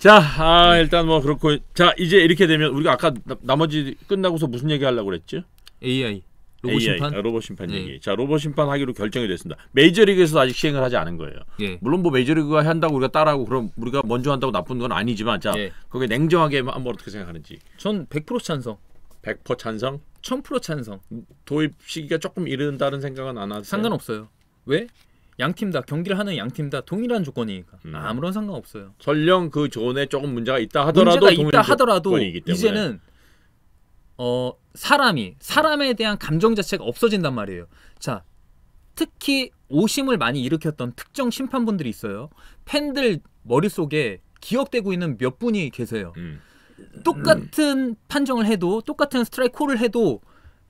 자, 아, 일단 뭐 그렇고 자 이제 이렇게 되면 우리가 아까 나, 머지 끝나고서 무슨 얘기 하려고 그랬죠? AI 로봇 심판 아, 로봇 심판 예. 얘기. 자 로봇 심판 하기로 결정이 됐습니다. 메이저리그에서 아직 시행을 하지 않은 거예요. 예. 물론 뭐 메이저리그가 한다고 우리가 따라하고 그럼 우리가 먼저 한다고 나쁜 건 아니지만 자 예. 거기에 냉정하게 한번 어떻게 생각하는지. 전 100% 찬성. 100% 찬성? 1000% 찬성. 도입 시기가 조금 이른다는 생각은 안 하세요? 상관없어요. 왜? 양팀다 경기를 하는 양 팀 다 동일한 조건이니까 음. 아무런 상관없어요. 설령 그 존에 조금 문제가 있다 하더라도 문제가 있다 하더라도 이제는 어 사람이 사람에 대한 감정 자체가 없어진단 말이에요. 자 특히 오심을 많이 일으켰던 특정 심판분들이 있어요. 팬들 머릿속에 기억되고 있는 몇 분이 계세요. 음. 똑같은 음. 판정을 해도 똑같은 스트라이크 콜을 해도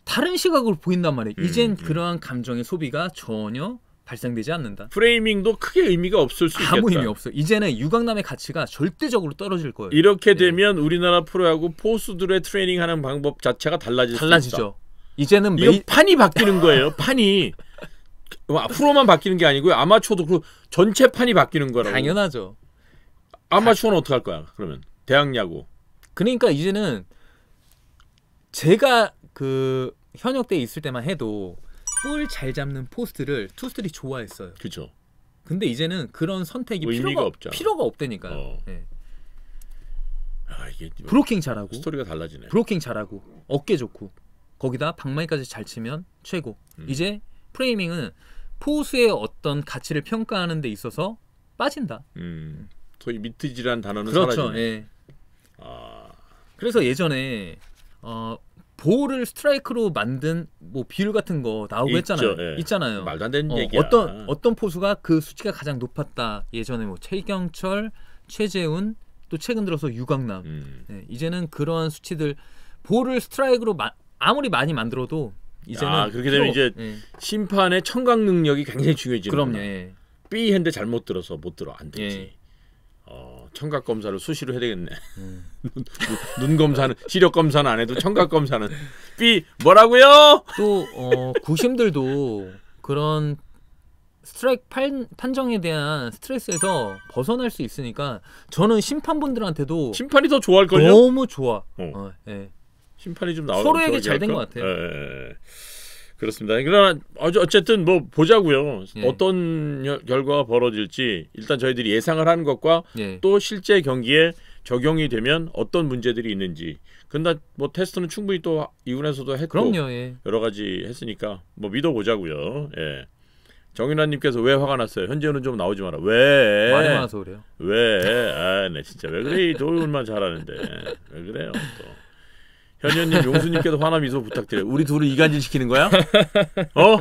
다른 시각으로 보인단 말이에요. 음. 이젠 음, 음. 그러한 감정의 소비가 전혀 발생되지 않는다. 프레이밍도 크게 의미가 없을 수 있겠다. 아무 의미 없어 이제는 유강남의 가치가 절대적으로 떨어질 거예요. 이렇게 네. 되면 네. 우리나라 프로야구 포수들의 트레이닝하는 방법 자체가 달라질 달라지죠. 이제는 매일... 메이... 판이 바뀌는 거예요. 판이 뭐 프로만 바뀌는 게 아니고요. 아마추어도 그 전체 판이 바뀌는 거라고. 당연하죠. 아마추어는 어떻게 할 거야? 그러면 대학 야구. 그러니까 이제는 제가 그 현역 때 있을 때만 해도 볼잘 잡는 포스트를 투스들이 좋아했어요. 그죠. 근데 이제는 그런 선택이 필요가 없잖 필요가 없다니까요. 어. 네. 아, 이게 뭐 브로킹 잘하고 스토리가 달라지네. 브로킹 잘하고 어깨 좋고 거기다 방망이까지 잘 치면 최고. 음. 이제 프레이밍은 포수의 어떤 가치를 평가하는 데 있어서 빠진다. 음. 소위 미트지란 단어는 그렇죠. 사라지네. 예. 아. 그래서 예전에 어, 볼을 스트라이크로 만든 뭐 비율 같은 거 나오고 있죠, 했잖아요. 예. 있잖아요. 말도 안 되는 어, 얘기야. 어떤 예. 어떤 포수가 그 수치가 가장 높았다. 예전에 뭐 최경철, 최재훈 또 최근 들어서 유강남. 음. 예, 이제는 그러한 수치들 볼을 스트라이크로 마, 아무리 많이 만들어도 이제는 아, 그렇게 되면 이제 예. 심판의 청각 능력이 굉장히 중요해지는 그럼요. 예. B 핸드 잘못 들어서 못 들어 안 되지. 예. 어, 청각 검사를 수시로 해야 되겠네. 음. 눈, 눈, 검사는 시력 검사는 안 해도 청각 검사는 삐 뭐라고요? 또 어, 구심들도 그런 스트라이크 판, 판정에 대한 스트레스에서 벗어날 수 있으니까 저는 심판분들한테도 심판이 더 좋아할 걸요. 너무 좋아. 어. 어, 예. 심판이 좀 나오. 서로에게 잘 된 것 같아요. 예, 예. 예. 그렇습니다. 그러나 어쨌든 뭐 보자고요. 예. 어떤 결과가 벌어질지 일단 저희들이 예상을 하는 것과 예. 또 실제 경기에 적용이 되면 어떤 문제들이 있는지. 근데 뭐 테스트는 충분히 또 이군에서도 했고 그럼요, 예. 여러 가지 했으니까 뭐 믿어보자고요. 예. 정윤아님께서 왜 화가 났어요? 현재는 좀 나오지 마라. 왜? 말이 많아서 그래요. 왜? 아, 네 진짜 왜 그래? 도움만 잘하는데 왜 그래요 또? 현현님 용수님께도 화나 미소 부탁드려요. 우리 둘을 이간질 시키는 거야? 어?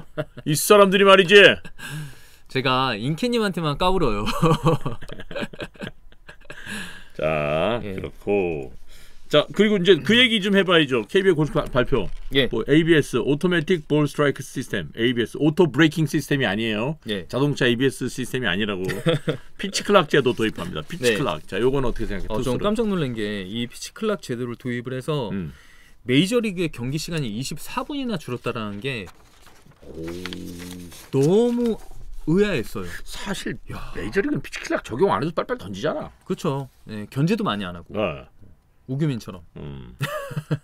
이 사람들이 말이지. 제가 인캐님한테만 까불어요. 자 예. 그렇고 자 그리고 이제 그 얘기 좀 해봐야죠. KBO 골프 발표. 예. 뭐 ABS 오토매틱 볼 스트라이크 시스템, ABS 오토 브레이킹 시스템이 아니에요. 예. 자동차 ABS 시스템이 아니라고 피치클락 제도 도입합니다. 피치클락. 네. 자 요건 어떻게 생각해요? 어, 저 깜짝 놀란 게 이 피치클락 제도를 도입을 해서. 음. 메이저리그의 경기 시간이 24분이나 줄었다라는 게 오... 너무 의아했어요. 사실 야... 메이저리그는 피치킬락 적용 안 해도 빨빨 던지잖아. 그렇죠. 네, 견제도 많이 안 하고. 어. 우규민처럼. 음.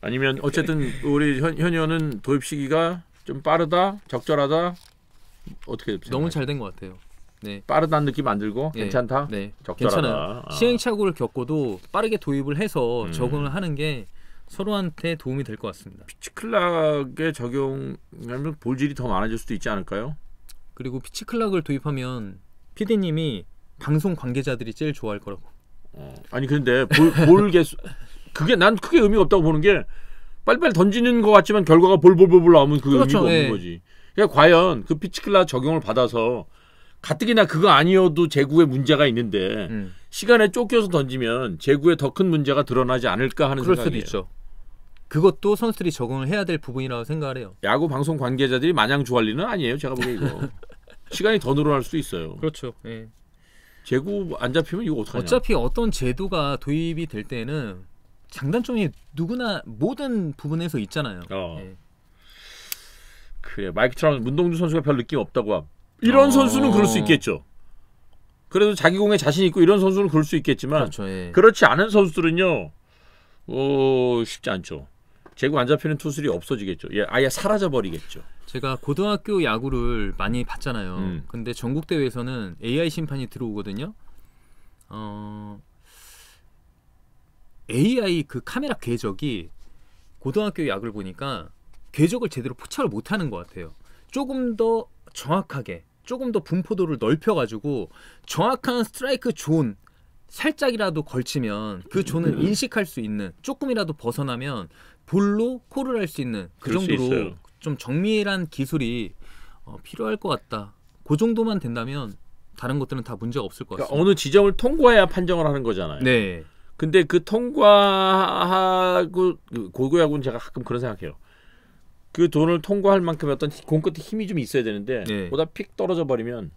아니면 어쨌든 우리 현, 현의은 도입 시기가 좀 빠르다, 적절하다. 어떻게 생각해? 너무 잘된것 같아요. 네. 빠르다는 느낌 안 들고 네. 괜찮다. 네. 적절하다. 괜찮아요. 아. 시행착오를 겪고도 빠르게 도입을 해서 음. 적응을 하는 게 서로한테 도움이 될 것 같습니다. 피치클락에 적용하면 볼질이 더 많아질 수도 있지 않을까요? 그리고 피치클락을 도입하면 PD님이 방송 관계자들이 제일 좋아할 거라고. 어, 아니 근데 볼, 볼 개수 그게 난 크게 의미가 없다고 보는 게 빨리빨리 던지는 것 같지만 결과가 볼볼볼볼 나오면 그게 그렇죠, 의미가 없는 예. 거지. 그러니까 과연 그 피치클락 적용을 받아서 가뜩이나 그거 아니어도 재구에 문제가 있는데 음. 시간에 쫓겨서 던지면 재구에 더 큰 문제가 드러나지 않을까 하는 그럴 생각이 수도 있죠. 그것도 선수들이 적응을 해야 될 부분이라고 생각을 해요. 야구 방송 관계자들이 마냥 좋아할 리는 아니에요. 제가 보기에 이거 시간이 더 늘어날 수 있어요. 그렇죠. 예. 재구 안 잡히면 이거 어떡하냐. 어차피 어떤 제도가 도입이 될 때는 장단점이 누구나 모든 부분에서 있잖아요. 어. 예. 그래 마이크 트라운 문동주 선수가 별 느낌 없다고 함. 이런 어... 선수는 그럴 수 있겠죠. 그래도 자기 공에 자신 있고 이런 선수는 그럴 수 있겠지만 그렇죠, 예. 그렇지 않은 선수들은요. 어, 쉽지 않죠. 제구 안 잡히는 투수들이 없어지겠죠. 예, 아예 사라져 버리겠죠. 제가 고등학교 야구를 많이 봤잖아요. 음. 근데 전국 대회에서는 AI 심판이 들어오거든요. 어 AI 그 카메라 궤적이 고등학교 야구를 보니까 궤적을 제대로 포착을 못 하는 것 같아요. 조금 더 정확하게 조금 더 분포도를 넓혀가지고 정확한 스트라이크 존 살짝이라도 걸치면 그 존을 음. 인식할 수 있는 조금이라도 벗어나면 볼로 코를 할수 있는 그 정도로 좀 정밀한 기술이 어, 필요할 것 같다. 그 정도만 된다면 다른 것들은 다 문제가 없을 것 그러니까 같습니다. 그러니까 어느 지점을 통과해야 판정을 하는 거잖아요. 네. 근데 그 통과하고 그 고교야구는 제가 가끔 그런 생각해요. 그 돈을 통과할 만큼의 어떤 공 끝에 힘이 좀 있어야 되는데 네. 보다 픽 떨어져 버리면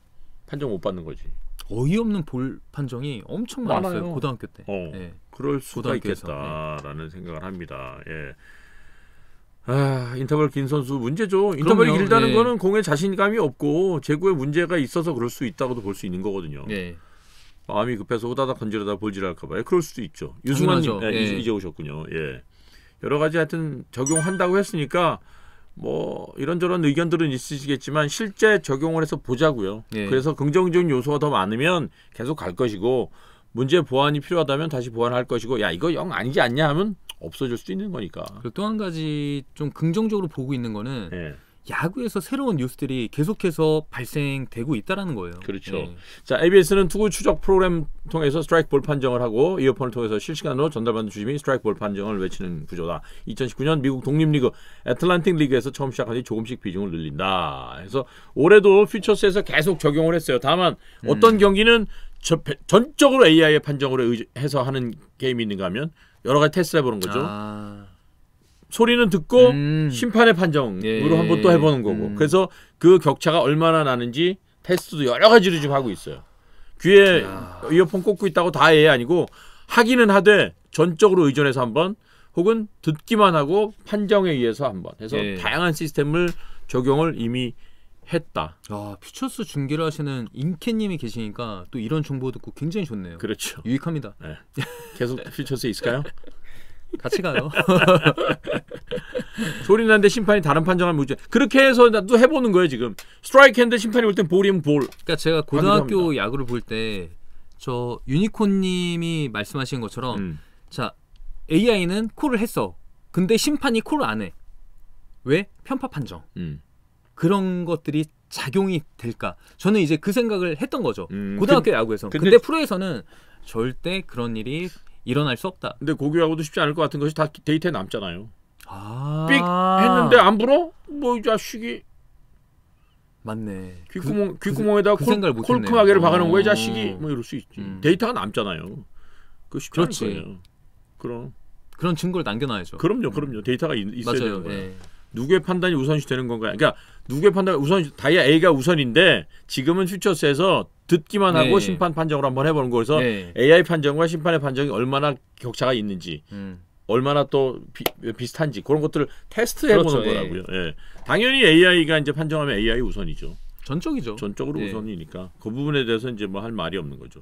판정 못 받는 거지. 어이없는 볼 판정이 엄청 많았어요 많아요. 고등학교 때. 어, 네. 그럴 수가 있겠다라는 네. 생각을 합니다. 예. 아 인터벌 긴 선수 문제죠. 인터벌이 그럼요. 길다는 네. 거는 공에 자신감이 없고 제구에 문제가 있어서 그럴 수 있다고도 볼 수 있는 거거든요. 네. 마음이 급해서 호다닥 건지려다 볼질할까봐요. 그럴 수도 있죠. 유승환님 예, 예. 이제 오셨군요. 예. 여러 가지 하여튼 적용한다고 했으니까 뭐 이런저런 의견들은 있으시겠지만 실제 적용을 해서 보자고요. 예. 그래서 긍정적인 요소가 더 많으면 계속 갈 것이고 문제 보완이 필요하다면 다시 보완할 것이고 야 이거 영 아니지 않냐 하면 없어질 수도 있는 거니까. 그리고 또한 가지 좀 긍정적으로 보고 있는 거는 예. 야구에서 새로운 뉴스들이 계속해서 발생되고 있다라는 거예요. 그렇죠. 네. 자, ABS는 투구 추적 프로그램 통해서 스트라이크 볼 판정을 하고 이어폰을 통해서 실시간으로 전달받는 주심이 스트라이크 볼 판정을 외치는 구조다. 2019년 미국 독립리그 애틀란틱 리그에서 처음 시작한 뒤 조금씩 비중을 늘린다. 그래서 올해도 퓨처스에서 계속 적용을 했어요. 다만 음. 어떤 음. 경기는 저, 전적으로 AI의 판정으로 의 해서 하는 게임이 있는가 하면 여러 가지 테스트해 보는 거죠. 아. 소리는 듣고 음. 심판의 판정으로 예. 한번 또 해보는 거고 음. 그래서 그 격차가 얼마나 나는지 테스트도 여러 가지로 지금 하고 있어요. 귀에 야. 이어폰 꽂고 있다고 다 예 아니고 하기는 하되 전적으로 의존해서 한번 혹은 듣기만 하고 판정에 의해서 한번 해서 예. 다양한 시스템을 적용을 이미 했다. 아, 퓨처스 중계를 하시는 인케님이 계시니까 또 이런 정보 듣고 굉장히 좋네요. 그렇죠. 유익합니다. 네. 계속 퓨처스에 있을까요? 같이 가요. 소리 나데 심판이 다른 판정을 못 줘. 그렇게 해서 나 해보는 거예요 지금. 스트라이크인데 심판이 볼땐 볼이면 볼. 그러니까 제가 고등학교 야구를 볼 때 저 유니콘님이 말씀하신 것처럼 음. 자 AI는 콜을 했어. 근데 심판이 콜을 안 해. 왜? 편파 판정. 음. 그런 것들이 작용이 될까? 저는 이제 그 생각을 했던 거죠. 음, 고등학교 그, 야구에서. 근데, 근데 프로에서는 절대 그런 일이 일어날 수 없다. 근데 고교하고도 쉽지 않을 것 같은 것이 다 데이터에 남잖아요. 아. 삑 했는데 안 불어? 뭐 이 자식이 맞네. 귓구멍 그, 그 귓구멍에다 그, 콜, 콜크마개를 박아놓은 거야 어. 자식이 뭐 이럴 수 있지. 음. 데이터가 남잖아요. 그 쉽지 그렇지. 않을 거예요. 그럼 그런 증거를 남겨놔야죠. 그럼요, 그럼요. 음. 데이터가 있, 어야 되는 거예요. 네. 누구의 판단이 우선시 되는 건가? 그러니까 누구의 판단이 우선 다이아 A가 우선인데 지금은 퓨처스에서 듣기만 하고 네. 심판 판정을 한번 해보는 거에서 네. AI 판정과 심판의 판정이 얼마나 격차가 있는지 음. 얼마나 또 비, 비슷한지 그런 것들을 테스트해보는 그렇죠. 예. 거라고요. 예. 예. 당연히 AI가 이제 판정하면 AI 우선이죠. 전적이죠. 전적으로 네. 우선이니까 그 부분에 대해서 이제 뭐 할 말이 없는 거죠.